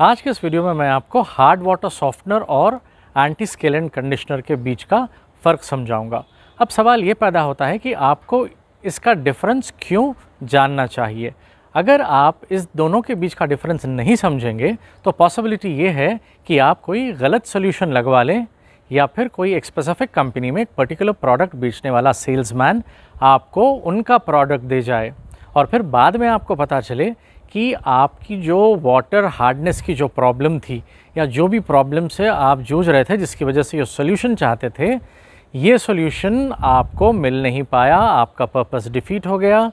आज के इस वीडियो में मैं आपको हार्ड वाटर सॉफ्टनर और एंटी स्केलेंट कंडीशनर के बीच का फ़र्क समझाऊंगा अब सवाल ये पैदा होता है कि आपको इसका डिफरेंस क्यों जानना चाहिए अगर आप इस दोनों के बीच का डिफरेंस नहीं समझेंगे तो पॉसिबिलिटी ये है कि आप कोई गलत सोल्यूशन लगवा लें या फिर कोई एक स्पेसिफिक कंपनी में एक पर्टिकुलर प्रोडक्ट बेचने वाला सेल्समैन आपको उनका प्रोडक्ट दे जाए और फिर बाद में आपको पता चले कि आपकी जो वाटर हार्डनेस की जो प्रॉब्लम थी या जो भी प्रॉब्लम से आप जूझ रहे थे जिसकी वजह से ये सोल्यूशन चाहते थे ये सोल्यूशन आपको मिल नहीं पाया आपका पर्पस डिफीट हो गया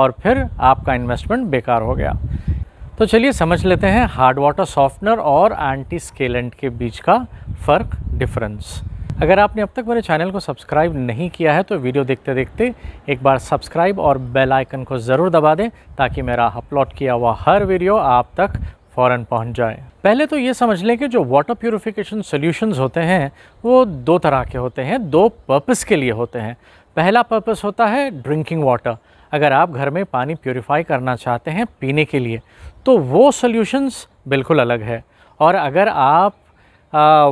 और फिर आपका इन्वेस्टमेंट बेकार हो गया तो चलिए समझ लेते हैं हार्ड वाटर सॉफ्टनर और एंटी स्केलेंट के बीच का फ़र्क डिफरेंस अगर आपने अब तक मेरे चैनल को सब्सक्राइब नहीं किया है तो वीडियो देखते देखते एक बार सब्सक्राइब और बेल आइकन को ज़रूर दबा दें ताकि मेरा अपलोड किया हुआ हर वीडियो आप तक फ़ौरन पहुंच जाए पहले तो ये समझ लें कि जो वाटर प्योरीफिकेशन सोल्यूशंस होते हैं वो दो तरह के होते हैं दो पर्पज़ के लिए होते हैं पहला पर्पज़ होता है ड्रिंकिंग वाटर अगर आप घर में पानी प्योरीफाई करना चाहते हैं पीने के लिए तो वो सॉल्यूशंस बिल्कुल अलग है और अगर आप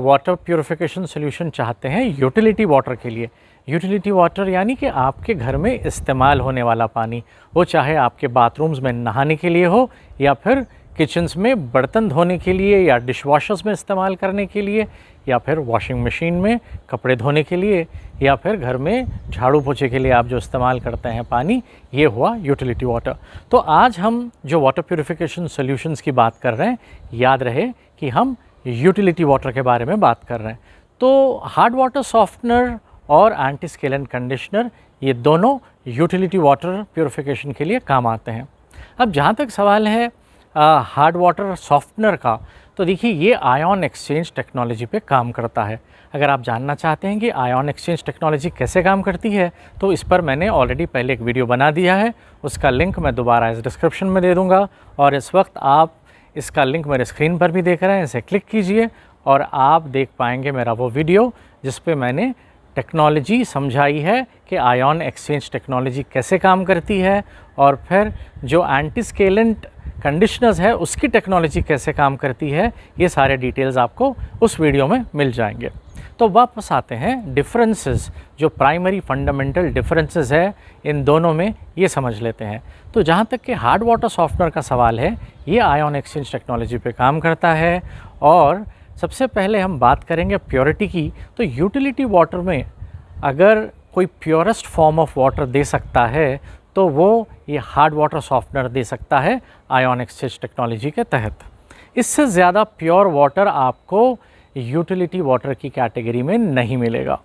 वाटर प्योरिफिकेशन सोल्यूशन चाहते हैं यूटिलिटी वाटर के लिए यूटिलिटी वाटर यानी कि आपके घर में इस्तेमाल होने वाला पानी वो चाहे आपके बाथरूम्स में नहाने के लिए हो या फिर किचन्स में बर्तन धोने के लिए या डिश में इस्तेमाल करने के लिए या फिर वॉशिंग मशीन में कपड़े धोने के लिए या फिर घर में झाड़ू पोछे के लिए आप जो इस्तेमाल करते हैं पानी ये हुआ यूटिलिटी वाटर तो आज हम जो वाटर प्योरीफिकेशन सोल्यूशंस की बात कर रहे हैं याद रहे कि हम यूटिलिटी वाटर के बारे में बात कर रहे हैं तो हार्ड वाटर सॉफ्टनर और एंटी स्केलन कंडीशनर ये दोनों यूटिलिटी वाटर प्योरीफिकेशन के लिए काम आते हैं अब जहाँ तक सवाल है हार्ड वाटर सॉफ्टनर का तो देखिए ये आयन एक्सचेंज टेक्नोलॉजी पे काम करता है अगर आप जानना चाहते हैं कि आयन एक्सचेंज टेक्नोलॉजी कैसे काम करती है तो इस पर मैंने ऑलरेडी पहले एक वीडियो बना दिया है उसका लिंक मैं दोबारा इस डिस्क्रिप्शन में दे दूँगा और इस वक्त आप इसका लिंक मेरे स्क्रीन पर भी देख रहे हैं इसे क्लिक कीजिए और आप देख पाएंगे मेरा वो वीडियो जिस पर मैंने टेक्नोलॉजी समझाई है कि आयन एक्सचेंज टेक्नोलॉजी कैसे काम करती है और फिर जो एंटी स्केलेंट कंडीशनर्स है उसकी टेक्नोलॉजी कैसे काम करती है ये सारे डिटेल्स आपको उस वीडियो में मिल जाएंगे तो वापस आते हैं डिफरेंसेस जो प्राइमरी फंडामेंटल डिफरेंसेस है इन दोनों में ये समझ लेते हैं तो जहाँ तक कि हार्ड वाटर सॉफ्टवेयर का सवाल है ये आयोन एक्सचेंज टेक्नोलॉजी पे काम करता है और सबसे पहले हम बात करेंगे प्योरिटी की तो यूटिलिटी वाटर में अगर कोई प्योरेस्ट फॉर्म ऑफ वाटर दे सकता है तो वो ये हार्ड वाटर सॉफ्टनर दे सकता है आयोन एक्सचेंज टेक्नोलॉजी के तहत इससे ज़्यादा प्योर वाटर आपको यूटिलिटी वाटर की कैटेगरी में नहीं मिलेगा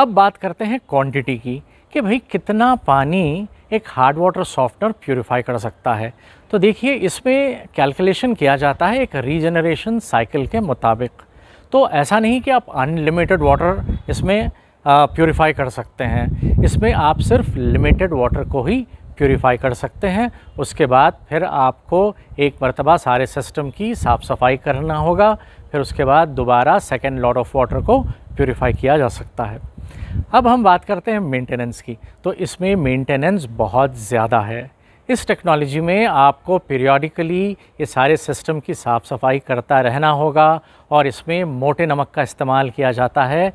अब बात करते हैं क्वांटिटी की कि भाई कितना पानी एक हार्ड वाटर सॉफ्टनर प्योरीफाई कर सकता है तो देखिए इसमें कैलकुलेशन किया जाता है एक रीजनरेशन साइकिल के मुताबिक तो ऐसा नहीं कि आप अनलिमिटेड वाटर इसमें प्योरीफाई कर सकते हैं इसमें आप सिर्फ लिमिटेड वाटर को ही प्योरीफाई कर सकते हैं उसके बाद फिर आपको एक मरतबा सारे सिस्टम की साफ़ सफाई करना होगा फिर उसके बाद दोबारा सेकेंड लॉट ऑफ वाटर को प्योरीफाई किया जा सकता है अब हम बात करते हैं मेंटेनेंस की तो इसमें मेंटेनेंस बहुत ज़्यादा है इस टेक्नोलॉजी में आपको पीरियोडिकली ये सारे सिस्टम की साफ़ सफाई करता रहना होगा और इसमें मोटे नमक का इस्तेमाल किया जाता है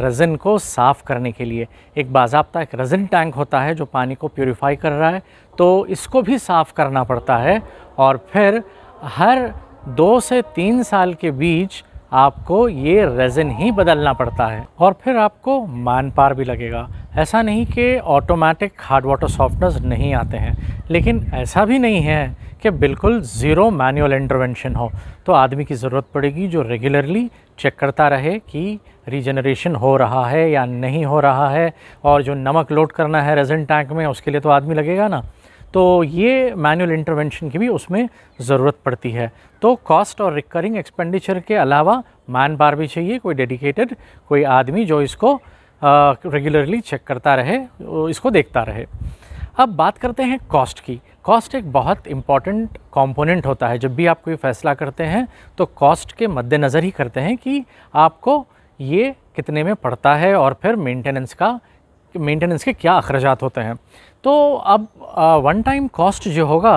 रज़न को साफ़ करने के लिए एक बाज़ाबता एक रज़न टैंक होता है जो पानी को प्योरीफाई कर रहा है तो इसको भी साफ़ करना पड़ता है और फिर हर दो से तीन साल के बीच आपको ये रेज़िन ही बदलना पड़ता है और फिर आपको मान पार भी लगेगा ऐसा नहीं कि ऑटोमेटिक हार्ड वाटर सॉफ्टनर्स नहीं आते हैं लेकिन ऐसा भी नहीं है कि बिल्कुल ज़ीरो मैनुअल इंटरवेंशन हो तो आदमी की ज़रूरत पड़ेगी जो रेगुलरली चेक करता रहे कि रीजनरेशन हो रहा है या नहीं हो रहा है और जो नमक लोड करना है रेजन टैंक में उसके लिए तो आदमी लगेगा ना तो ये मैनुअल इंटरवेंशन की भी उसमें ज़रूरत पड़ती है तो कॉस्ट और रिकरिंग एक्सपेंडिचर के अलावा मैन पावर भी चाहिए कोई डेडिकेटेड कोई आदमी जो इसको रेगुलरली चेक करता रहे इसको देखता रहे अब बात करते हैं कॉस्ट की कॉस्ट एक बहुत इम्पॉर्टेंट कंपोनेंट होता है जब भी आप कोई फ़ैसला करते हैं तो कॉस्ट के मद्देनज़र ही करते हैं कि आपको ये कितने में पड़ता है और फिर मेंटेनेंस का मेंटेनेंस के क्या अखराज होते हैं तो अब वन टाइम कॉस्ट जो होगा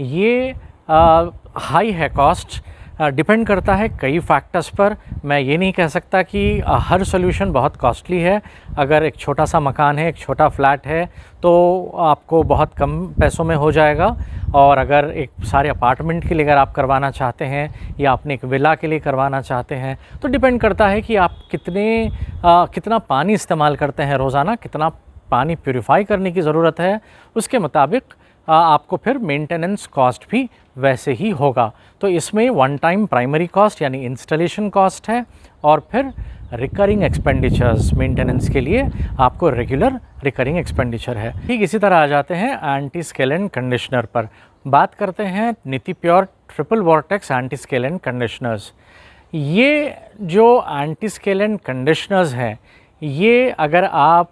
ये हाई है कॉस्ट डिपेंड करता है कई फैक्टर्स पर मैं ये नहीं कह सकता कि हर सोल्यूशन बहुत कॉस्टली है अगर एक छोटा सा मकान है एक छोटा फ्लैट है तो आपको बहुत कम पैसों में हो जाएगा और अगर एक सारे अपार्टमेंट के लिए अगर आप करवाना चाहते हैं या आपने एक विला के लिए करवाना चाहते हैं तो डिपेंड करता है कि आप कितने आ, कितना पानी इस्तेमाल करते हैं रोज़ाना कितना पानी प्योरीफाई करने की ज़रूरत है उसके मुताबिक आपको फिर मेंटेनेंस कॉस्ट भी वैसे ही होगा तो इसमें वन टाइम प्राइमरी कॉस्ट यानी इंस्टॉलेशन कॉस्ट है और फिर रिकरिंग एक्सपेंडिचर्स मेंटेनेंस के लिए आपको रेगुलर रिकरिंग एक्सपेंडिचर है ठीक इसी तरह आ जाते हैं एंटी स्केलन कंडीशनर पर बात करते हैं Neeti pure triple vortex anti scalant conditioners ये जो एंटी स्केलन कंडीशनर्स हैं ये अगर आप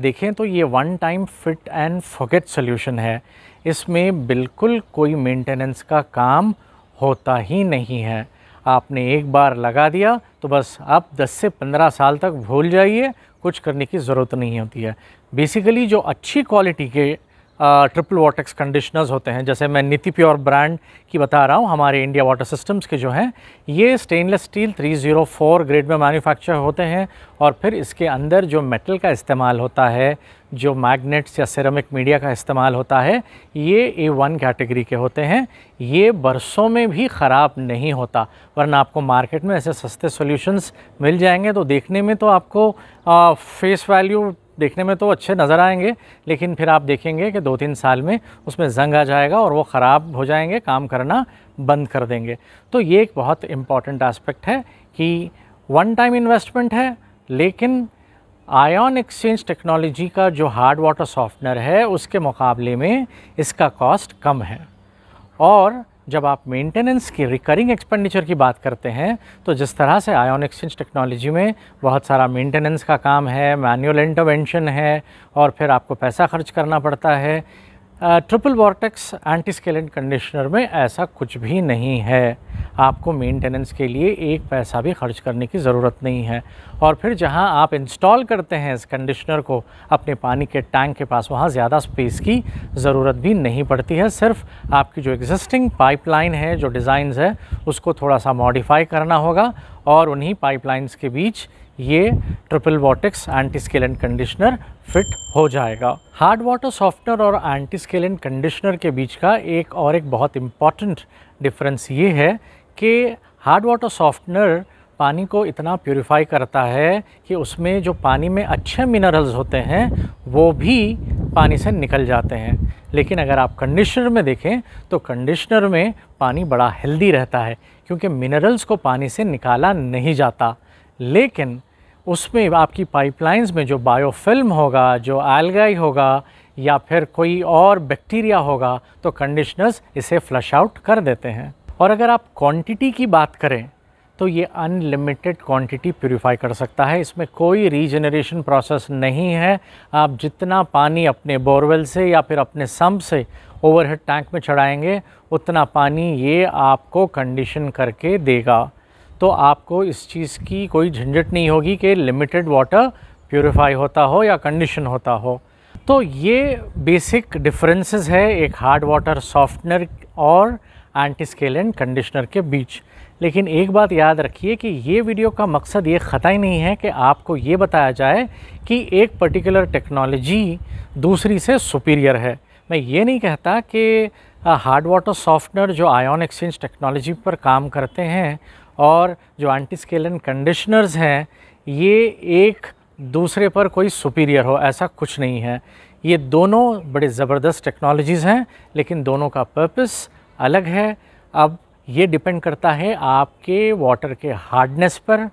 देखें तो ये one time fit and forget solution है इसमें बिल्कुल कोई मेंटेनेंस का काम होता ही नहीं है आपने एक बार लगा दिया तो बस आप 10 से 15 साल तक भूल जाइए कुछ करने की ज़रूरत नहीं होती है बेसिकली जो अच्छी क्वालिटी के ट्रिपल वाटेक्स कंडीशनर्स होते हैं जैसे मैं नीति प्योर ब्रांड की बता रहा हूँ हमारे इंडिया वाटर सिस्टम्स के जो हैं ये स्टेनलेस स्टील 304 ग्रेड में मैन्युफैक्चर होते हैं और फिर इसके अंदर जो मेटल का इस्तेमाल होता है जो मैग्नेट्स या सिरेमिक मीडिया का इस्तेमाल होता है ये ए वन कैटेगरी के होते हैं ये बरसों में भी ख़राब नहीं होता वरना आपको मार्केट में ऐसे सस्ते सॉल्यूशंस मिल जाएंगे तो देखने में तो आपको आ, फेस वैल्यू देखने में तो अच्छे नज़र आएंगे लेकिन फिर आप देखेंगे कि दो तीन साल में उसमें जंग आ जाएगा और वो ख़राब हो जाएंगे काम करना बंद कर देंगे तो ये एक बहुत इम्पॉर्टेंट आस्पेक्ट है कि वन टाइम इन्वेस्टमेंट है लेकिन आयन एक्सचेंज टेक्नोलॉजी का जो हार्ड वाटर सॉफ्टनर है उसके मुकाबले में इसका कॉस्ट कम है और जब आप मेंटेनेंस की रिकरिंग एक्सपेंडिचर की बात करते हैं तो जिस तरह से आयोन एक्सचेंज टेक्नोलॉजी में बहुत सारा मेंटेनेंस का काम है मैनुअल इंटरवेंशन है और फिर आपको पैसा खर्च करना पड़ता है triple vortex anti scalant conditioner में ऐसा कुछ भी नहीं है आपको मेंटेनेंस के लिए एक पैसा भी खर्च करने की ज़रूरत नहीं है और फिर जहां आप इंस्टॉल करते हैं इस कंडीशनर को अपने पानी के टैंक के पास वहां ज़्यादा स्पेस की ज़रूरत भी नहीं पड़ती है सिर्फ आपकी जो एग्जिस्टिंग पाइपलाइन है जो डिज़ाइंस है उसको थोड़ा सा मॉडिफाई करना होगा और उन्हीं पाइपलाइंस के बीच ये triple vortex anti scalant conditioner fit हो जाएगा हार्ड वाटर सॉफ्टनर और एंटी स्केलेंट कंडीशनर के बीच का एक और एक बहुत इम्पॉर्टेंट डिफरेंस ये है कि हार्ड वाटर सॉफ्टनर पानी को इतना प्योरीफाई करता है कि उसमें जो पानी में अच्छे मिनरल्स होते हैं वो भी पानी से निकल जाते हैं लेकिन अगर आप कंडीशनर में देखें तो कंडीशनर में पानी बड़ा हेल्दी रहता है क्योंकि मिनरल्स को पानी से निकाला नहीं जाता लेकिन उसमें आपकी पाइपलाइंस में जो बायोफिल्म होगा जो एल्गाई होगा या फिर कोई और बैक्टीरिया होगा तो कंडीशनर्स इसे फ्लश आउट कर देते हैं और अगर आप क्वांटिटी की बात करें तो ये अनलिमिटेड क्वांटिटी प्योरीफाई कर सकता है इसमें कोई रीजनरेशन प्रोसेस नहीं है आप जितना पानी अपने बोरवेल से या फिर अपने सम्प से ओवरहेड टैंक में चढ़ाएंगे उतना पानी ये आपको कंडीशन करके देगा तो आपको इस चीज़ की कोई झंझट नहीं होगी कि लिमिटेड वाटर प्योरीफाई होता हो या कंडीशन होता हो तो ये बेसिक डिफरेंसेस है एक हार्ड वाटर सॉफ्टनर और एंटी स्केलेंट कंडीशनर के बीच लेकिन एक बात याद रखिए कि ये वीडियो का मकसद ये ख़ता ही नहीं है कि आपको ये बताया जाए कि एक पर्टिकुलर टेक्नोलॉजी दूसरी से सुपीरियर है मैं ये नहीं कहता कि हार्ड वाटर सॉफ्टनर जो आयन एक्सचेंज टेक्नोलॉजी पर काम करते हैं और जो एंटीस्केलन कंडीशनर्स हैं ये एक दूसरे पर कोई सुपीरियर हो ऐसा कुछ नहीं है ये दोनों बड़े ज़बरदस्त टेक्नोलॉजीज़ हैं लेकिन दोनों का पर्पस अलग है अब ये डिपेंड करता है आपके वाटर के हार्डनेस पर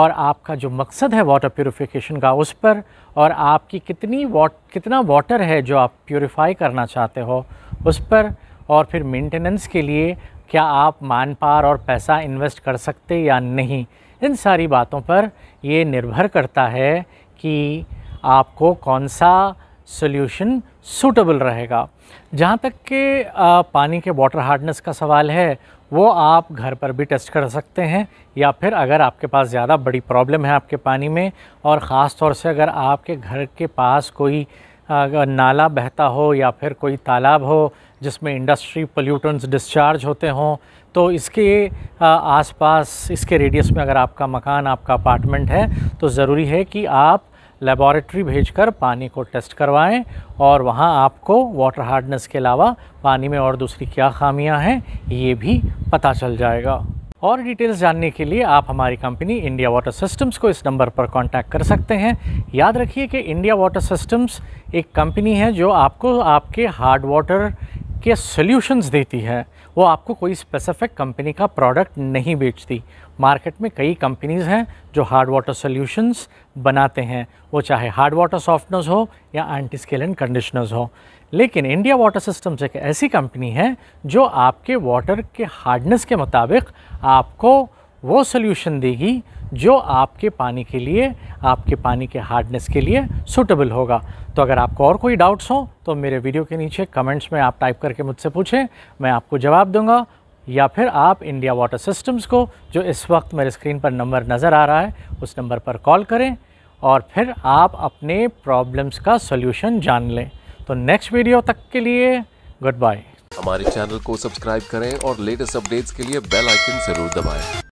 और आपका जो मकसद है वाटर प्योरीफिकेशन का उस पर और आपकी कितनी वाट कितना वाटर है जो आप प्योरीफाई करना चाहते हो उस पर और फिर मेंटेनेंस के लिए क्या आप मान पार और पैसा इन्वेस्ट कर सकते या नहीं इन सारी बातों पर ये निर्भर करता है कि आपको कौन सा सोल्यूशन सूटेबल रहेगा जहाँ तक कि पानी के वाटर हार्डनेस का सवाल है वो आप घर पर भी टेस्ट कर सकते हैं या फिर अगर आपके पास ज़्यादा बड़ी प्रॉब्लम है आपके पानी में और ख़ास तौर से अगर आपके घर के पास कोई नाला बहता हो या फिर कोई तालाब हो जिसमें इंडस्ट्री पोल्यूटेंट्स डिस्चार्ज होते हों तो इसके आसपास इसके रेडियस में अगर आपका मकान आपका अपार्टमेंट है तो ज़रूरी है कि आप लेबॉरेटरी भेजकर पानी को टेस्ट करवाएं और वहाँ आपको वाटर हार्डनेस के अलावा पानी में और दूसरी क्या खामियां हैं ये भी पता चल जाएगा और डिटेल्स जानने के लिए आप हमारी कंपनी इंडिया वाटर सिस्टम्स को इस नंबर पर कांटेक्ट कर सकते हैं याद रखिए कि इंडिया वाटर सिस्टम्स एक कंपनी है जो आपको आपके हार्ड वाटर के सॉल्यूशंस देती है वो आपको कोई स्पेसिफिक कंपनी का प्रोडक्ट नहीं बेचती मार्केट में कई कंपनीज़ हैं जो हार्ड वाटर सॉल्यूशंस बनाते हैं वो चाहे हार्ड वाटर सॉफ्टनर्स हो या एंटी स्केलन कंडीशनर्स हो लेकिन इंडिया वाटर सिस्टम्स एक ऐसी कंपनी है जो आपके वाटर के हार्डनेस के मुताबिक आपको वो सोल्यूशन देगी जो आपके पानी के लिए आपके पानी के हार्डनेस के लिए सूटेबल होगा तो अगर आपको और कोई डाउट्स हो तो मेरे वीडियो के नीचे कमेंट्स में आप टाइप करके मुझसे पूछें मैं आपको जवाब दूंगा या फिर आप इंडिया वाटर सिस्टम्स को जो इस वक्त मेरे स्क्रीन पर नंबर नज़र आ रहा है उस नंबर पर कॉल करें और फिर आप अपने प्रॉब्लम्स का सोल्यूशन जान लें तो नेक्स्ट वीडियो तक के लिए गुड बाय हमारे चैनल को सब्सक्राइब करें और लेटेस्ट अपडेट्स के लिए बेल आइकन जरूर दबाएं